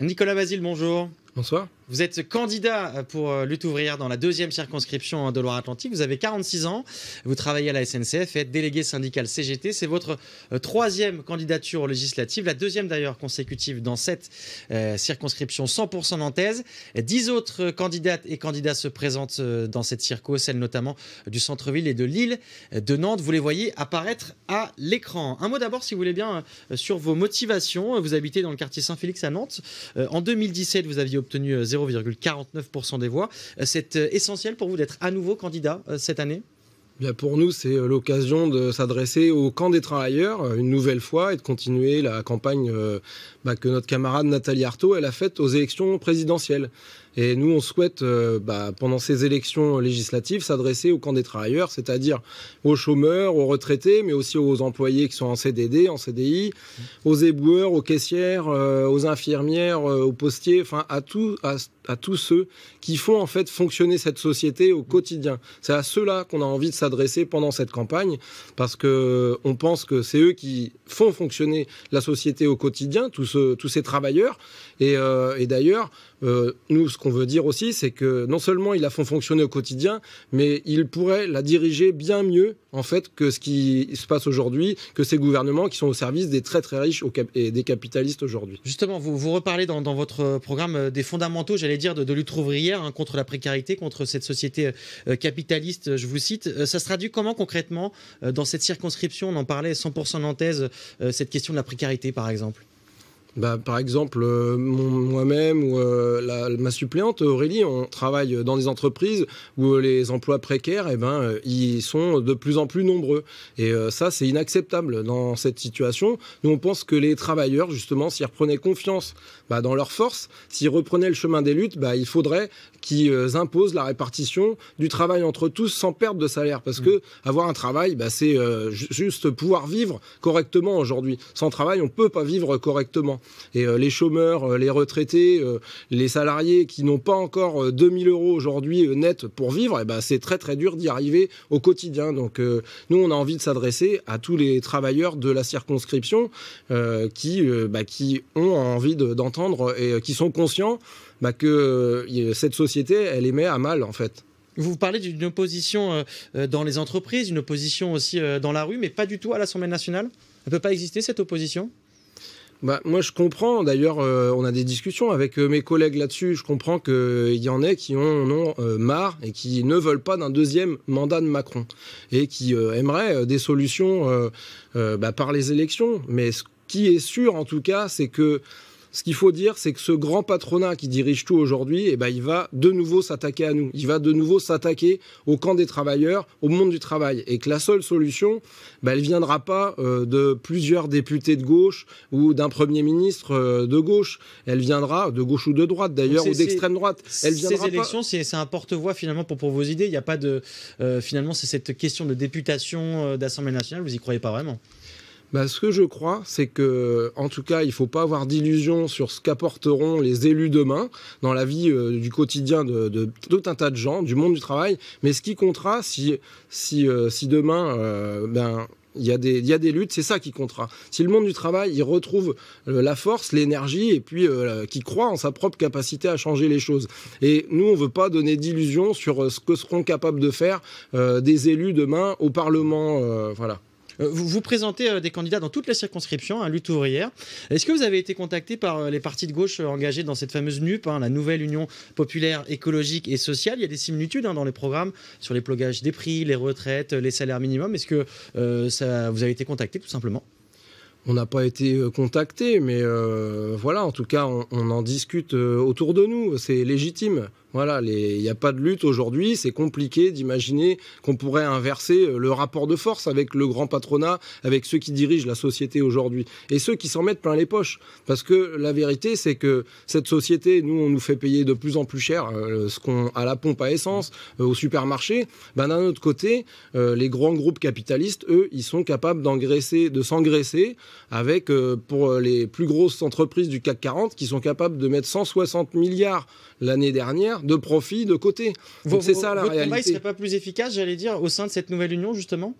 Nicolas Basile, bonjour. Bonsoir. Vous êtes candidat euh, pour euh, lutte ouvrière dans la deuxième circonscription hein, de Loire-Atlantique. Vous avez 46 ans, vous travaillez à la SNCF et êtes délégué syndical CGT. C'est votre euh, troisième candidature législative. la deuxième d'ailleurs consécutive dans cette circonscription 100% nantaise. Dix autres candidates et candidats se présentent dans cette circo, celle notamment du centre-ville et de l'île de Nantes. Vous les voyez apparaître à l'écran. Un mot d'abord, si vous voulez bien, sur vos motivations. Vous habitez dans le quartier Saint-Félix à Nantes. En 2017, vous aviez obtenu 0,49% euh, des voix. Euh, c'est euh, essentiel pour vous d'être à nouveau candidat cette année Bien pour nous, c'est l'occasion de s'adresser au camp des travailleurs une nouvelle fois et de continuer la campagne bah, que notre camarade Nathalie Arthaud elle a faite aux élections présidentielles. Et nous, on souhaite, euh, bah, pendant ces élections législatives, s'adresser au camp des travailleurs, c'est-à-dire aux chômeurs, aux retraités, mais aussi aux employés qui sont en CDD, en CDI, aux éboueurs, aux caissières, euh, aux infirmières, euh, aux postiers, enfin à, tous ceux qui font en fait fonctionner cette société au quotidien. C'est à ceux-là qu'on a envie de s'adresser pendant cette campagne, parce que on pense que c'est eux qui font fonctionner la société au quotidien, tous, ces travailleurs. et d'ailleurs, euh, nous, ce qu'on veut dire aussi, c'est que non seulement ils la font fonctionner au quotidien, mais ils pourraient la diriger bien mieux, en fait, que ce qui se passe aujourd'hui, que ces gouvernements qui sont au service des très très riches et des capitalistes aujourd'hui. Justement, vous, vous reparlez dans, votre programme euh, des fondamentaux, j'allais dire, de, lutte ouvrière hein, contre la précarité, contre cette société euh, capitaliste, je vous cite. ça se traduit comment concrètement dans cette circonscription On en parlait 100% nantaise, cette question de la précarité, par exemple bah, Par exemple, euh, moi-même ou euh, ma suppléante Aurélie, on travaille dans des entreprises où euh, les emplois précaires, eh ben, ils sont de plus en plus nombreux. Et ça, c'est inacceptable dans cette situation. Nous, on pense que les travailleurs, justement, s'ils reprenaient confiance bah, dans leurs forces, s'ils reprenaient le chemin des luttes, bah, il faudrait qu'ils imposent la répartition du travail entre tous sans perte de salaire. Parce que mm. avoir un travail, bah, c'est juste pouvoir vivre correctement aujourd'hui. Sans travail, on ne peut pas vivre correctement. Et euh, les chômeurs, euh, les retraités, euh, les salariés qui n'ont pas encore 2000 euros aujourd'hui net pour vivre, eh ben, c'est très très dur d'y arriver au quotidien. Donc nous, on a envie de s'adresser à tous les travailleurs de la circonscription qui, bah, qui ont envie d'entendre et qui sont conscients bah, que cette société, elle est à mal en fait. Vous parlez d'une opposition dans les entreprises, une opposition aussi dans la rue, mais pas du tout à l'Assemblée nationale. Elle ne peut pas exister cette opposition bah, moi, je comprends. D'ailleurs, euh, on a des discussions avec euh, mes collègues là-dessus. Je comprends qu'il euh, y en ait qui en ont marre et qui ne veulent pas d'un deuxième mandat de Macron et qui aimeraient des solutions bah, par les élections. Mais ce qui est sûr, en tout cas, c'est que ce qu'il faut dire, c'est que ce grand patronat qui dirige tout aujourd'hui, eh ben, il va de nouveau s'attaquer à nous. Il va de nouveau s'attaquer au camp des travailleurs, au monde du travail. Et que la seule solution, ben, elle ne viendra pas euh, de plusieurs députés de gauche ou d'un Premier ministre euh, de gauche. Elle viendra de gauche ou de droite, d'ailleurs, ou d'extrême droite. ces élections, c'est un porte-voix, finalement, pour, vos idées. Il n'y a pas de... Euh, finalement, c'est cette question de députation d'Assemblée nationale, vous n'y croyez pas vraiment bah, ce que je crois, c'est que, en tout cas, il ne faut pas avoir d'illusions sur ce qu'apporteront les élus demain dans la vie euh, du quotidien de, tout un tas de gens, du monde du travail. Mais ce qui comptera, si, si, euh, demain, euh, ben, il y, a des, luttes, c'est ça qui comptera. Si le monde du travail, il retrouve la force, l'énergie, et puis qui croit en sa propre capacité à changer les choses. Et nous, on ne veut pas donner d'illusions sur ce que seront capables de faire des élus demain au Parlement. voilà. Euh, vous, vous présentez euh, des candidats dans toutes la circonscription à hein, lutte ouvrière. Est-ce que vous avez été contacté par euh, les partis de gauche engagés dans cette fameuse NUP, hein, la nouvelle Union populaire écologique et sociale Il y a des similitudes hein, dans les programmes sur les plogages des prix, les retraites, les salaires minimums. Est-ce que vous avez été contacté tout simplement on n'a pas été contacté, mais voilà, en tout cas, on en discute autour de nous. C'est légitime. Voilà, il n'y a pas de lutte aujourd'hui. C'est compliqué d'imaginer qu'on pourrait inverser euh, le rapport de force avec le grand patronat, avec ceux qui dirigent la société aujourd'hui et ceux qui s'en mettent plein les poches. Parce que la vérité, c'est que cette société, nous, on nous fait payer de plus en plus cher euh, ce qu'on à la pompe à essence, euh, au supermarché. Ben, d'un autre côté, les grands groupes capitalistes, eux, ils sont capables d'engraisser, de s'engraisser avec, pour les plus grosses entreprises du CAC 40, qui sont capables de mettre 160 milliards l'année dernière de profit de côté. Donc c'est ça la votre réalité. Votre serait pas plus efficace, j'allais dire, au sein de cette nouvelle union justement.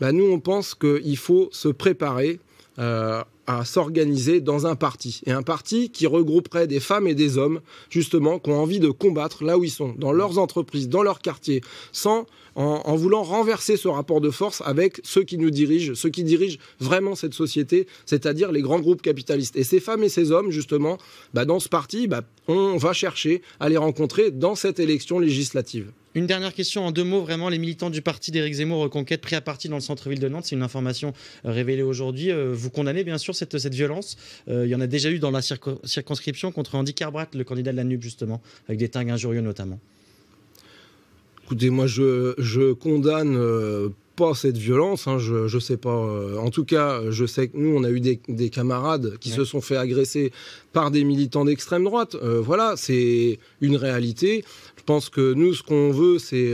Bah, nous, on pense qu'il faut se préparer euh, à s'organiser dans un parti. Et un parti qui regrouperait des femmes et des hommes, justement, qui ont envie de combattre là où ils sont, dans leurs entreprises, dans leurs quartiers, sans, en, voulant renverser ce rapport de force avec ceux qui nous dirigent, ceux qui dirigent vraiment cette société, c'est-à-dire les grands groupes capitalistes. Et ces femmes et ces hommes, justement, bah, dans ce parti, bah, on va chercher à les rencontrer dans cette élection législative. Une dernière question en deux mots, vraiment, les militants du parti d'Éric Zemmour Reconquête euh, pris à partie dans le centre-ville de Nantes, c'est une information euh, révélée aujourd'hui. Euh, vous condamnez bien sûr cette, violence. il y en a déjà eu dans la circonscription contre Andy Carbrat, le candidat de la NUP justement, avec des tingues injurieux notamment. Écoutez, moi, je, je condamne euh, pas cette violence. Hein, je, je sais pas. Euh, en tout cas, je sais que nous, on a eu des, camarades qui se sont fait agresser par des militants d'extrême droite. Euh, voilà, c'est une réalité. Je pense que nous, ce qu'on veut, c'est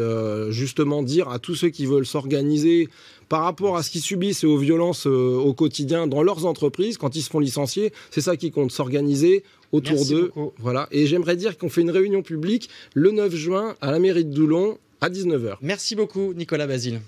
justement dire à tous ceux qui veulent s'organiser par rapport à ce qu'ils subissent et aux violences au quotidien dans leurs entreprises, quand ils se font licencier, c'est ça qui compte, s'organiser, autour d'eux. Voilà. Et j'aimerais dire qu'on fait une réunion publique le 9 juin à la mairie de Doulon à 19h. Merci beaucoup, Nicolas Basile.